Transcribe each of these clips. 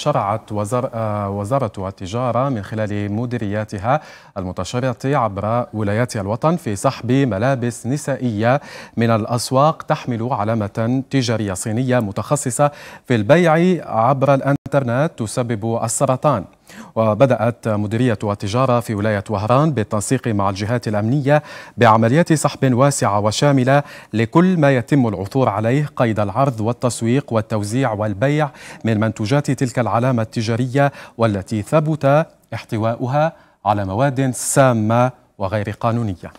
شرعت وزر آه، وزارة التجارة من خلال مديرياتها المتشرعة عبر ولايات الوطن في سحب ملابس نسائية من الأسواق تحمل علامة تجارية صينية متخصصة في البيع عبر الأنترنت الإنترنت تسبب السرطان وبدأت مديرية التجارة في ولاية وهران بالتنسيق مع الجهات الأمنية بعمليات سحب واسعة وشاملة لكل ما يتم العثور عليه قيد العرض والتسويق والتوزيع والبيع من منتوجات تلك العلامة التجارية والتي ثبت احتواؤها على مواد سامة وغير قانونية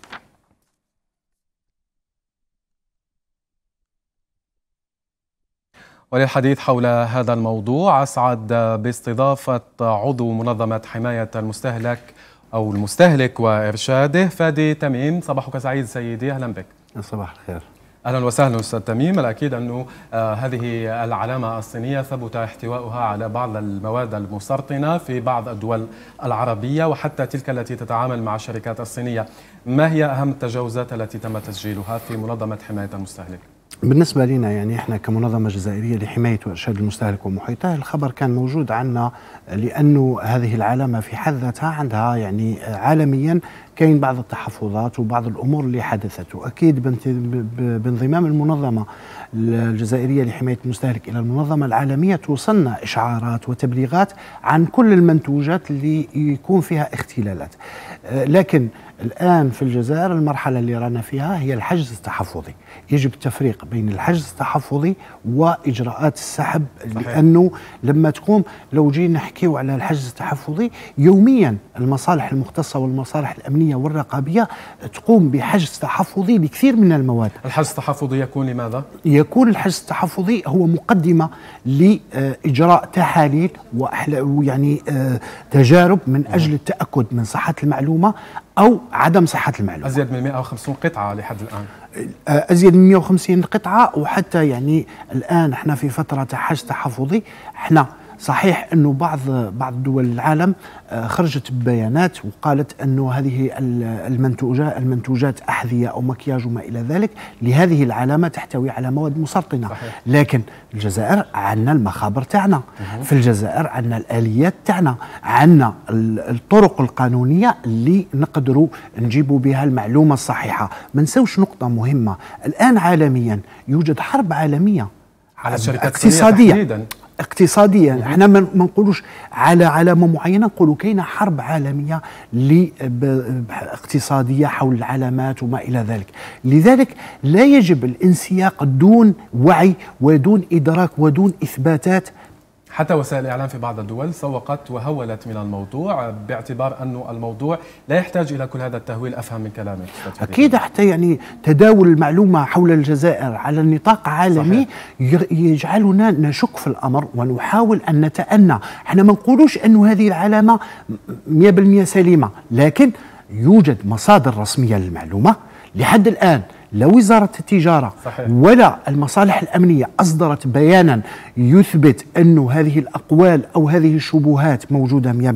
وللحديث حول هذا الموضوع أسعد باستضافة عضو منظمة حماية المستهلك أو المستهلك وإرشاده فادي تميم صباحك سعيد سيدي أهلا بك صباح الخير اهلا وسهلا استاذ تميم الاكيد انه آه هذه العلامه الصينيه ثبت احتواؤها على بعض المواد المسرطنه في بعض الدول العربيه وحتى تلك التي تتعامل مع الشركات الصينيه ما هي اهم التجاوزات التي تم تسجيلها في منظمه حمايه المستهلك بالنسبة لنا يعني احنا كمنظمة جزائرية لحماية وإرشاد المستهلك ومحيطه الخبر كان موجود عنا لأنه هذه العلامة في حد ذاتها عندها يعني عالميا كاين بعض التحفظات وبعض الامور اللي حدثت واكيد بانضمام المنظمه الجزائريه لحمايه المستهلك الى المنظمه العالميه توصلنا اشعارات وتبليغات عن كل المنتوجات اللي يكون فيها اختلالات آه، لكن الان في الجزائر المرحله اللي رانا فيها هي الحجز التحفظي يجب التفريق بين الحجز التحفظي واجراءات السحب صحيح. لانه لما تقوم لو جينا نحكيو على الحجز التحفظي يوميا المصالح المختصه والمصالح الامنيه التنميه والرقابيه تقوم بحجز تحفظي لكثير من المواد. الحجز التحفظي يكون لماذا؟ يكون الحجز التحفظي هو مقدمه لاجراء تحاليل ويعني آه، تجارب من اجل التاكد من صحه المعلومه او عدم صحه المعلومه. ازيد من 150 قطعه لحد الان. آه، ازيد من 150 قطعه وحتى يعني الان احنا في فتره حجز تحفظي احنا صحيح انه بعض بعض دول العالم آه، خرجت ببيانات وقالت انه هذه المنتوجات المنتوجات احذيه او مكياج وما الى ذلك لهذه العلامه تحتوي على مواد مسرطنه صحيح. لكن الجزائر عندنا المخابر تاعنا في الجزائر عندنا الاليات تاعنا عندنا الطرق القانونيه اللي نقدروا نجيبوا بها المعلومه الصحيحه ما نساوش نقطه مهمه الان عالميا يوجد حرب عالميه على الشركات الاقتصاديه اقتصاديا احنا ما نقولوش على علامه معينه نقولوا كاينه حرب عالميه اقتصاديه حول العلامات وما الى ذلك لذلك لا يجب الانسياق دون وعي ودون ادراك ودون اثباتات حتى وسائل الإعلام في بعض الدول سوقت وهولت من الموضوع باعتبار أنه الموضوع لا يحتاج إلى كل هذا التهويل أفهم من كلامك أكيد حتى يعني تداول المعلومة حول الجزائر على النطاق عالمي صحيح. يجعلنا نشك في الأمر ونحاول أن نتأنى احنا ما نقولوش أنه هذه العلامة 100% سليمة لكن يوجد مصادر رسمية للمعلومة لحد الآن لا وزارة التجارة صحيح. ولا المصالح الأمنية أصدرت بيانا يثبت أن هذه الأقوال أو هذه الشبهات موجودة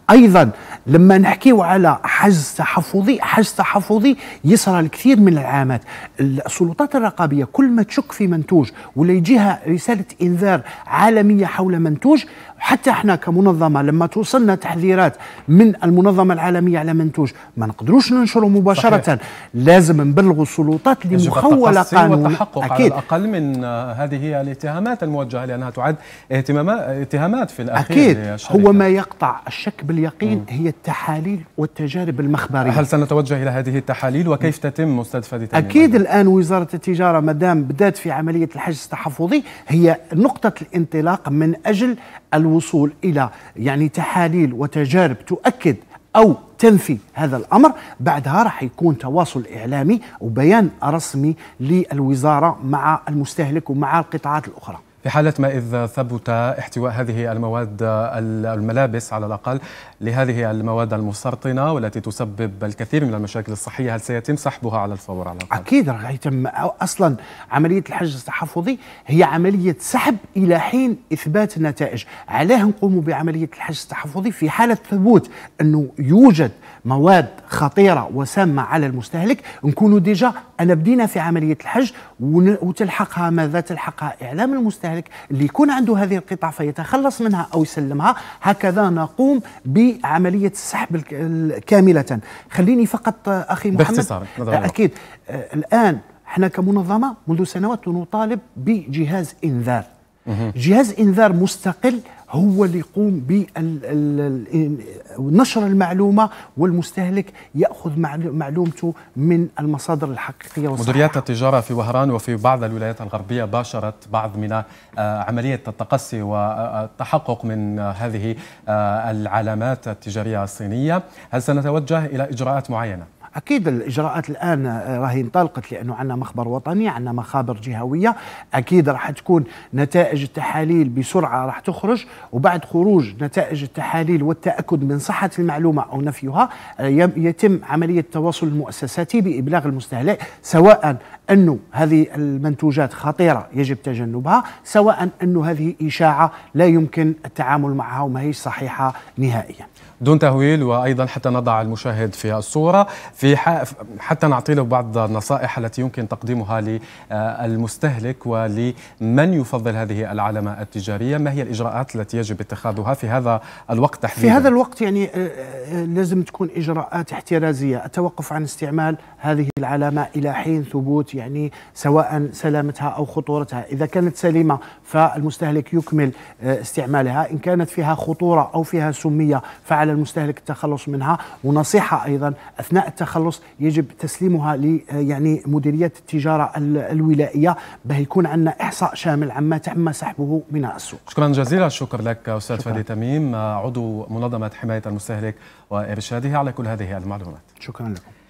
100% ايضا لما نحكيو على حجز تحفظي حجز تحفظي يصرى الكثير من العامات السلطات الرقابيه كل ما تشك في منتوج ولا يجيها رساله انذار عالميه حول منتوج حتى احنا كمنظمه لما توصلنا تحذيرات من المنظمه العالميه على منتوج ما نقدروش ننشره مباشره صحيح. لازم نبلغوا السلطات اللي مخوله قانونا والتحقق أكيد. على الاقل من آه، هذه الاتهامات الموجهه لانها تعد اتهامات في الاخير اكيد هو ما يقطع الشك بال اليقين م. هي التحاليل والتجارب المخبريه. هل سنتوجه الى هذه التحاليل وكيف تتم استاذ فادي اكيد الان وزاره التجاره ما دام بدات في عمليه الحجز التحفظي هي نقطه الانطلاق من اجل الوصول الى يعني تحاليل وتجارب تؤكد او تنفي هذا الامر بعدها راح يكون تواصل اعلامي وبيان رسمي للوزاره مع المستهلك ومع القطاعات الاخرى في حالة ما إذا ثبت احتواء هذه المواد الملابس على الأقل لهذه المواد المسرطنة والتي تسبب الكثير من المشاكل الصحية هل سيتم سحبها على الفور على الأقل؟ أكيد راح يتم أصلا عملية الحجز التحفظي هي عملية سحب إلى حين إثبات النتائج عليه نقوم بعملية الحجز التحفظي في حالة ثبوت أنه يوجد مواد خطيرة وسامة على المستهلك نكونوا ديجا أنا بدينا في عملية الحج وتلحقها ماذا تلحقها إعلام المستهلك ذلك اللي يكون عنده هذه القطع فيتخلص منها أو يسلمها هكذا نقوم بعملية السحب كاملة خليني فقط أخي محمد أكيد آه، الآن احنا كمنظمة منذ سنوات نطالب بجهاز إنذار جهاز إنذار مستقل هو اللي يقوم بنشر المعلومه والمستهلك ياخذ معلومته من المصادر الحقيقيه والصحيحة. مديريات التجاره في وهران وفي بعض الولايات الغربيه باشرت بعض من آه، عمليه التقصي والتحقق من آه، هذه آه، العلامات التجاريه الصينيه هل سنتوجه الى اجراءات معينه اكيد الاجراءات الان آه، راهي انطلقت لانه عندنا مخبر وطني عندنا مخابر جهويه اكيد راح تكون نتائج التحاليل بسرعه راح تخرج وبعد خروج نتائج التحاليل والتاكد من صحه المعلومه او نفيها آه، يتم عمليه التواصل المؤسساتي بابلاغ المستهلك سواء انه هذه المنتوجات خطيرة يجب تجنبها سواء انه هذه إشاعة لا يمكن التعامل معها وما هي صحيحة نهائيا دون تهويل وايضا حتى نضع المشاهد في الصوره في حتى نعطي له بعض النصائح التي يمكن تقديمها للمستهلك ولمن يفضل هذه العلامه التجاريه ما هي الاجراءات التي يجب اتخاذها في هذا الوقت تحديدا في هذا الوقت يعني آه، آه، لازم تكون اجراءات احترازيه التوقف عن استعمال هذه العلامه الى حين ثبوت يعني يعني سواء سلامتها أو خطورتها إذا كانت سليمة فالمستهلك يكمل آه، استعمالها إن كانت فيها خطورة أو فيها سمية فعلى المستهلك التخلص منها ونصيحة أيضا أثناء التخلص يجب تسليمها ل آه، يعني مديرية التجارة الولائية به يكون عندنا إحصاء شامل عما تم سحبه من السوق شكرا جزيلا الشكر لك أستاذ فادي تميم عضو منظمة حماية المستهلك وإرشاده على كل هذه المعلومات شكرا لكم